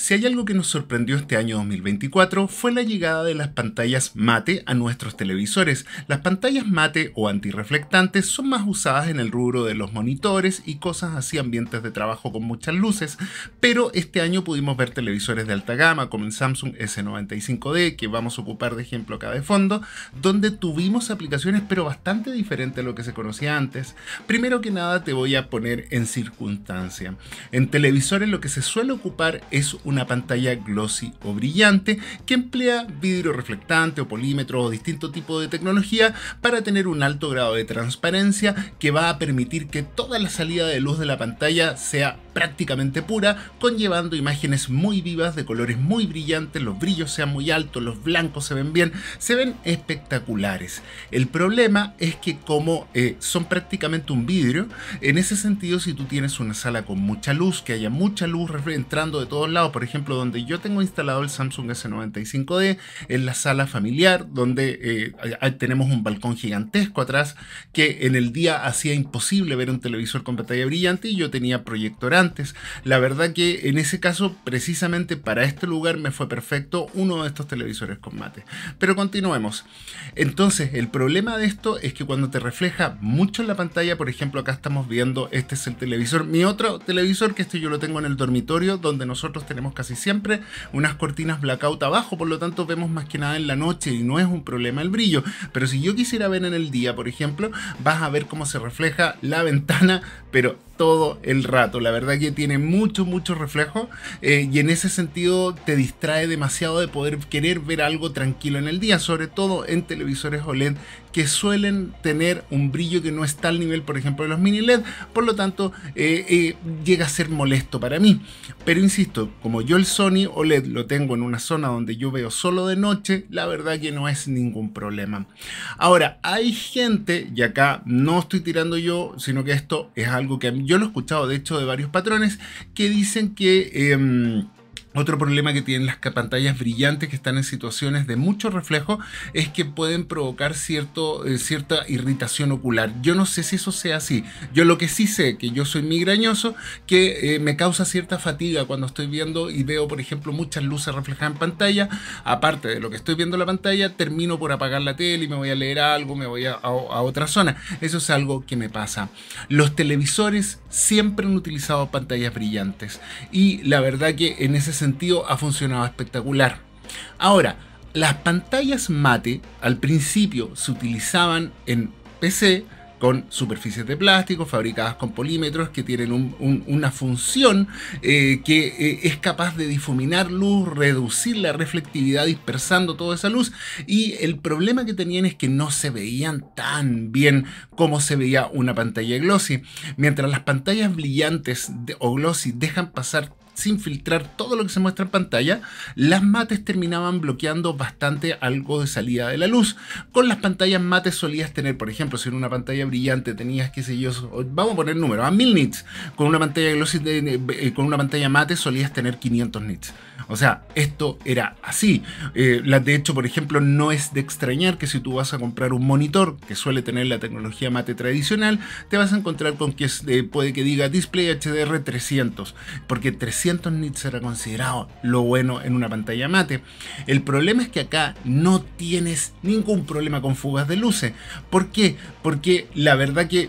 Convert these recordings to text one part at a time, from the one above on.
Si hay algo que nos sorprendió este año 2024 fue la llegada de las pantallas mate a nuestros televisores. Las pantallas mate o antirreflectantes son más usadas en el rubro de los monitores y cosas así, ambientes de trabajo con muchas luces, pero este año pudimos ver televisores de alta gama como el Samsung S95D, que vamos a ocupar de ejemplo acá de fondo, donde tuvimos aplicaciones pero bastante diferente a lo que se conocía antes. Primero que nada te voy a poner en circunstancia. En televisores lo que se suele ocupar es un una pantalla glossy o brillante que emplea vidrio reflectante o polímetro o distinto tipo de tecnología para tener un alto grado de transparencia que va a permitir que toda la salida de luz de la pantalla sea prácticamente pura, conllevando imágenes muy vivas de colores muy brillantes, los brillos sean muy altos, los blancos se ven bien, se ven espectaculares. El problema es que como eh, son prácticamente un vidrio, en ese sentido si tú tienes una sala con mucha luz, que haya mucha luz entrando de todos lados, por ejemplo, donde yo tengo instalado el Samsung S95D, en la sala familiar, donde eh, tenemos un balcón gigantesco atrás, que en el día hacía imposible ver un televisor con pantalla brillante y yo tenía proyector antes. La verdad que en ese caso, precisamente para este lugar me fue perfecto uno de estos televisores con mate. Pero continuemos. Entonces, el problema de esto es que cuando te refleja mucho en la pantalla, por ejemplo, acá estamos viendo, este es el televisor, mi otro televisor, que este yo lo tengo en el dormitorio, donde nosotros tenemos casi siempre unas cortinas blackout abajo, por lo tanto vemos más que nada en la noche y no es un problema el brillo. Pero si yo quisiera ver en el día, por ejemplo, vas a ver cómo se refleja la ventana, pero todo el rato. La verdad que tiene mucho, mucho reflejo eh, y en ese sentido te distrae demasiado de poder querer ver algo tranquilo en el día, sobre todo en televisores OLED que suelen tener un brillo que no está al nivel, por ejemplo, de los mini LED, por lo tanto eh, eh, llega a ser molesto para mí. Pero insisto, como yo el Sony OLED lo tengo en una zona donde yo veo solo de noche, la verdad que no es ningún problema. Ahora, hay gente, y acá no estoy tirando yo, sino que esto es algo que a mí yo lo he escuchado de hecho de varios patrones que dicen que... Em, otro problema que tienen las pantallas brillantes que están en situaciones de mucho reflejo es que pueden provocar cierto, eh, cierta irritación ocular. Yo no sé si eso sea así. Yo lo que sí sé, que yo soy migrañoso, que eh, me causa cierta fatiga cuando estoy viendo y veo, por ejemplo, muchas luces reflejadas en pantalla. Aparte de lo que estoy viendo en la pantalla, termino por apagar la tele y me voy a leer algo, me voy a, otra zona. Eso es algo que me pasa. Los televisores siempre han utilizado pantallas brillantes y la verdad que en ese sentido ha funcionado espectacular. Ahora, las pantallas mate al principio se utilizaban en PC con superficies de plástico fabricadas con polímetros que tienen una función eh, que eh, es capaz de difuminar luz, reducir la reflectividad dispersando toda esa luz y el problema que tenían es que no se veían tan bien como se veía una pantalla glossy. Mientras las pantallas brillantes o glossy dejan pasar sin filtrar todo lo que se muestra en pantalla, las mates terminaban bloqueando bastante algo de salida de la luz. Con las pantallas mates solías tener, por ejemplo, si en una pantalla brillante tenías, qué sé yo, vamos a poner números, a 1000 nits, con una pantalla eh, con una pantalla mate solías tener 500 nits. O sea, esto era así. Eh, de hecho, por ejemplo, no es de extrañar que si tú vas a comprar un monitor que suele tener la tecnología mate tradicional, te vas a encontrar con que puede que diga Display HDR 300, porque 300 200 nits era considerado lo bueno en una pantalla mate. El problema es que acá no tienes ningún problema con fugas de luces. ¿Por qué? Porque la verdad que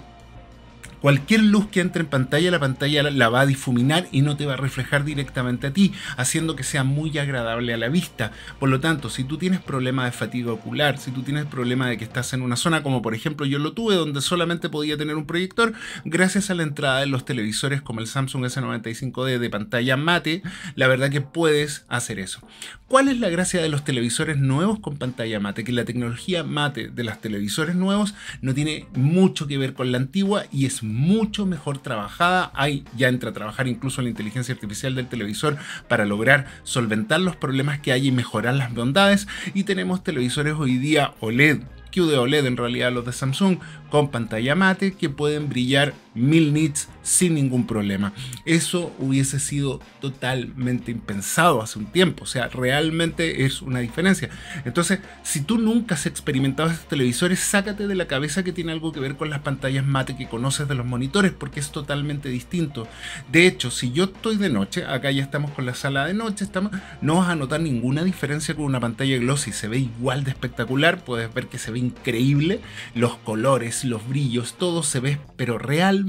Cualquier luz que entre en pantalla, la pantalla la va a difuminar y no te va a reflejar directamente a ti, haciendo que sea muy agradable a la vista. Por lo tanto, si tú tienes problemas de fatiga ocular, si tú tienes problema de que estás en una zona como por ejemplo yo lo tuve, donde solamente podía tener un proyector, gracias a la entrada de los televisores como el Samsung S95D de pantalla mate, la verdad que puedes hacer eso. ¿Cuál es la gracia de los televisores nuevos con pantalla mate? Que la tecnología mate de los televisores nuevos no tiene mucho que ver con la antigua y es mucho mejor trabajada. Hay ya entra a trabajar incluso la inteligencia artificial del televisor para lograr solventar los problemas que hay y mejorar las bondades. Y tenemos televisores hoy día OLED QD OLED en realidad los de Samsung con pantalla mate que pueden brillar mil nits sin ningún problema. Eso hubiese sido totalmente impensado hace un tiempo, o sea, realmente es una diferencia. Entonces, si tú nunca has experimentado estos televisores, sácate de la cabeza que tiene algo que ver con las pantallas mate que conoces de los monitores, porque es totalmente distinto. De hecho, si yo estoy de noche, acá ya estamos con la sala de noche, estamos, no vas a notar ninguna diferencia con una pantalla glossy, se ve igual de espectacular, puedes ver que se ve increíble, los colores, los brillos, todo se ve, pero realmente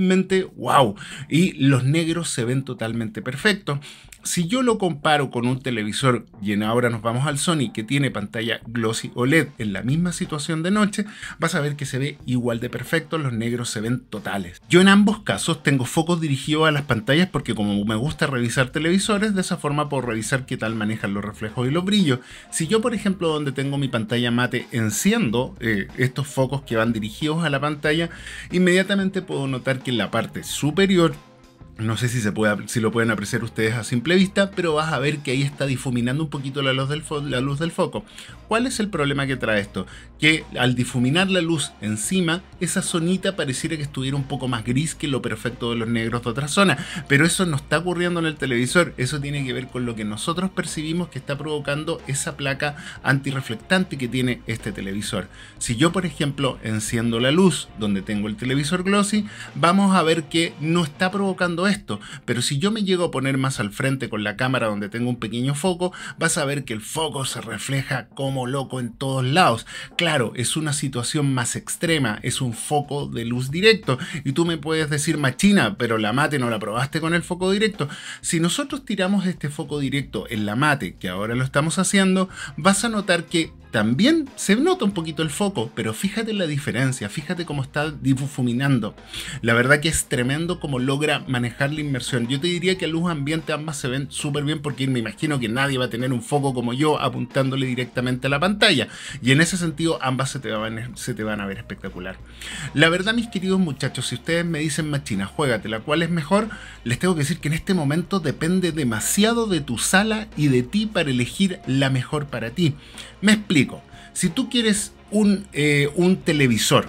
wow. Y los negros se ven totalmente perfectos. Si yo lo comparo con un televisor, y ahora nos vamos al Sony, que tiene pantalla glossy OLED en la misma situación de noche, vas a ver que se ve igual de perfecto, los negros se ven totales. Yo en ambos casos tengo focos dirigidos a las pantallas porque como me gusta revisar televisores, de esa forma puedo revisar qué tal manejan los reflejos y los brillos. Si yo, por ejemplo, donde tengo mi pantalla mate, enciendo eh, estos focos que van dirigidos a la pantalla, inmediatamente puedo notar que en la parte superior no sé si, se si lo pueden apreciar ustedes a simple vista, pero vas a ver que ahí está difuminando un poquito la luz, del la luz del foco. ¿Cuál es el problema que trae esto? Que al difuminar la luz encima, esa zonita pareciera que estuviera un poco más gris que lo perfecto de los negros de otra zona. Pero eso no está ocurriendo en el televisor, eso tiene que ver con lo que nosotros percibimos que está provocando esa placa antirreflectante que tiene este televisor. Si yo, por ejemplo, enciendo la luz donde tengo el televisor glossy, vamos a ver que no está provocando esto, pero si yo me llego a poner más al frente con la cámara donde tengo un pequeño foco, vas a ver que el foco se refleja como loco en todos lados. Claro, es una situación más extrema, es un foco de luz directo, y tú me puedes decir machina, pero la mate no la probaste con el foco directo. Si nosotros tiramos este foco directo en la mate, que ahora lo estamos haciendo, vas a notar que también se nota un poquito el foco, pero fíjate la diferencia, fíjate cómo está difuminando. La verdad que es tremendo cómo logra manejar la inmersión. Yo te diría que a luz ambiente ambas se ven súper bien porque me imagino que nadie va a tener un foco como yo apuntándole directamente a la pantalla. Y en ese sentido ambas se te van, se te van a ver espectacular. La verdad, mis queridos muchachos, si ustedes me dicen machina, la ¿cuál es mejor? Les tengo que decir que en este momento depende demasiado de tu sala y de ti para elegir la mejor para ti. Me explico si tú quieres eh, un, televisor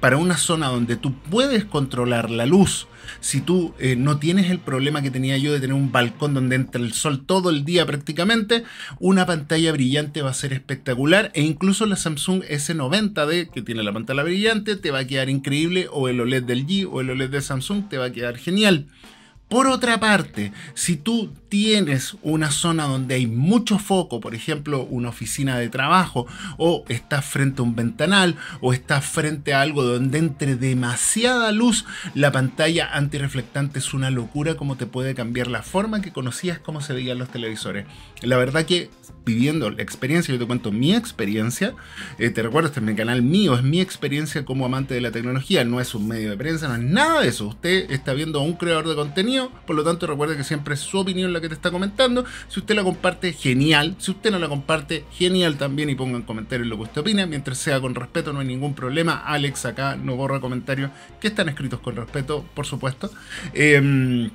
para una zona donde tú puedes controlar la luz, si tú eh, no tienes el problema que tenía yo de tener un balcón donde entra el sol todo el día prácticamente, una pantalla brillante va a ser espectacular e incluso la Samsung S90D que tiene la pantalla brillante te va a quedar increíble o el OLED del G o el OLED de Samsung te va a quedar genial. Por otra parte, si tú tienes una zona donde hay mucho foco, por ejemplo, una oficina de trabajo, o estás frente a un ventanal, o estás frente a algo donde entre demasiada luz, la pantalla antirreflectante es una locura como te puede cambiar la forma en que conocías cómo se veían los televisores. La verdad que pidiendo la experiencia, yo te cuento mi experiencia, eh, te recuerdo, este es mi canal mío, es mi experiencia como amante de la tecnología, no es un medio de prensa, no es nada de eso. Usted está viendo a un creador de contenido, por lo tanto recuerde que siempre es su opinión la que te está comentando. Si usted la comparte, genial. Si usted no la comparte, genial también y pongan comentarios lo que usted opina. Mientras sea con respeto, no hay ningún problema. Alex acá no borra comentarios que están escritos con respeto, por supuesto. Eh,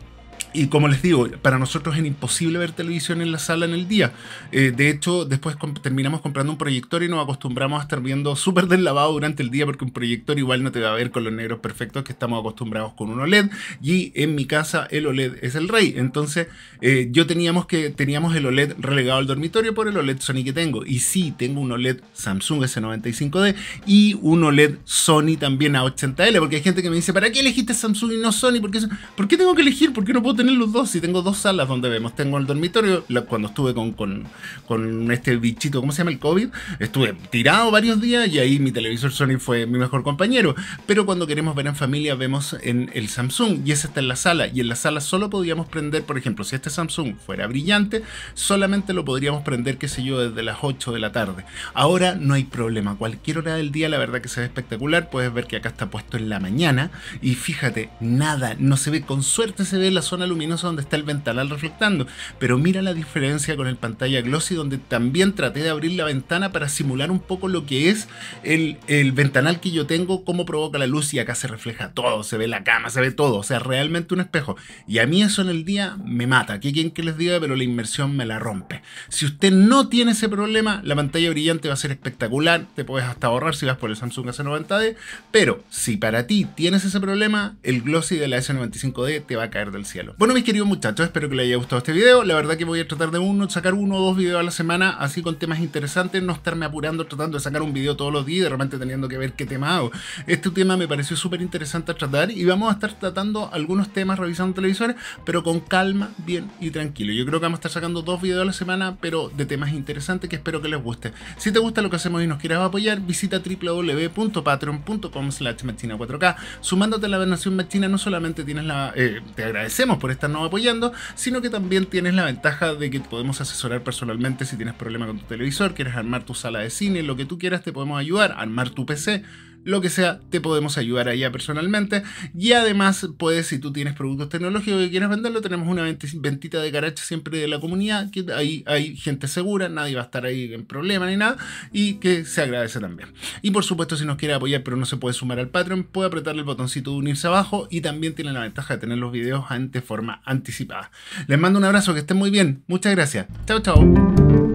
y como les digo, para nosotros es imposible ver televisión en la sala en el día. Eh, de hecho, después terminamos comprando un proyector y nos acostumbramos a estar viendo súper deslavado durante el día porque un proyector igual no te va a ver con los negros perfectos que estamos acostumbrados con un OLED. Y en mi casa el OLED es el rey. Entonces eh, yo teníamos que teníamos el OLED relegado al dormitorio por el OLED Sony que tengo. Y sí, tengo un OLED Samsung S95D y un OLED Sony también a 80L. Porque hay gente que me dice, ¿para qué elegiste Samsung y no Sony? ¿por qué tengo que elegir? ¿Por qué no puedo tener en los dos, y tengo dos salas donde vemos, tengo el dormitorio, cuando estuve con, con, este bichito, ¿cómo se llama? El COVID, estuve tirado varios días y ahí mi televisor Sony fue mi mejor compañero, pero cuando queremos ver en familia vemos en el Samsung y ese está en la sala y en la sala solo podíamos prender, por ejemplo, si este Samsung fuera brillante, solamente lo podríamos prender, qué sé yo, desde las 8 de la tarde. Ahora no hay problema, cualquier hora del día la verdad que se ve espectacular, puedes ver que acá está puesto en la mañana y fíjate, nada, no se ve, con suerte se ve la zona luz donde está el ventanal reflectando. Pero mira la diferencia con el pantalla glossy donde también traté de abrir la ventana para simular un poco lo que es el, el ventanal que yo tengo, cómo provoca la luz y acá se refleja todo, se ve la cama, se ve todo, o sea, realmente un espejo. Y a mí eso en el día me mata, que quien que les diga, pero la inmersión me la rompe. Si usted no tiene ese problema, la pantalla brillante va a ser espectacular, te puedes hasta ahorrar si vas por el Samsung S90D, pero si para ti tienes ese problema, el glossy de la S95D te va a caer del cielo. Bueno, mis queridos muchachos, espero que les haya gustado este video. La verdad que voy a tratar de uno, sacar uno o dos videos a la semana, así con temas interesantes, no estarme apurando tratando de sacar un video todos los días de repente teniendo que ver qué tema hago. Este tema me pareció súper interesante a tratar y vamos a estar tratando algunos temas revisando televisores, pero con calma, bien y tranquilo. Yo creo que vamos a estar sacando dos videos a la semana, pero de temas interesantes que espero que les guste. Si te gusta lo que hacemos y nos quieras apoyar, visita www.patreon.com slash 4K. Sumándote a la donación machina, no solamente tienes la... Eh, te agradecemos por estarnos apoyando, sino que también tienes la ventaja de que podemos asesorar personalmente si tienes problema con tu televisor, quieres armar tu sala de cine, lo que tú quieras te podemos ayudar, armar tu PC, lo que sea, te podemos ayudar allá personalmente. Y además, puedes, si tú tienes productos tecnológicos y quieres venderlo, tenemos una ventita de caracha siempre de la comunidad, que ahí hay gente segura, nadie va a estar ahí en problema ni nada, y que se agradece también. Y por supuesto, si nos quiere apoyar, pero no se puede sumar al Patreon, puede apretar el botoncito de unirse abajo y también tiene la ventaja de tener los videos de forma anticipada. Les mando un abrazo, que estén muy bien. Muchas gracias. Chao, chao.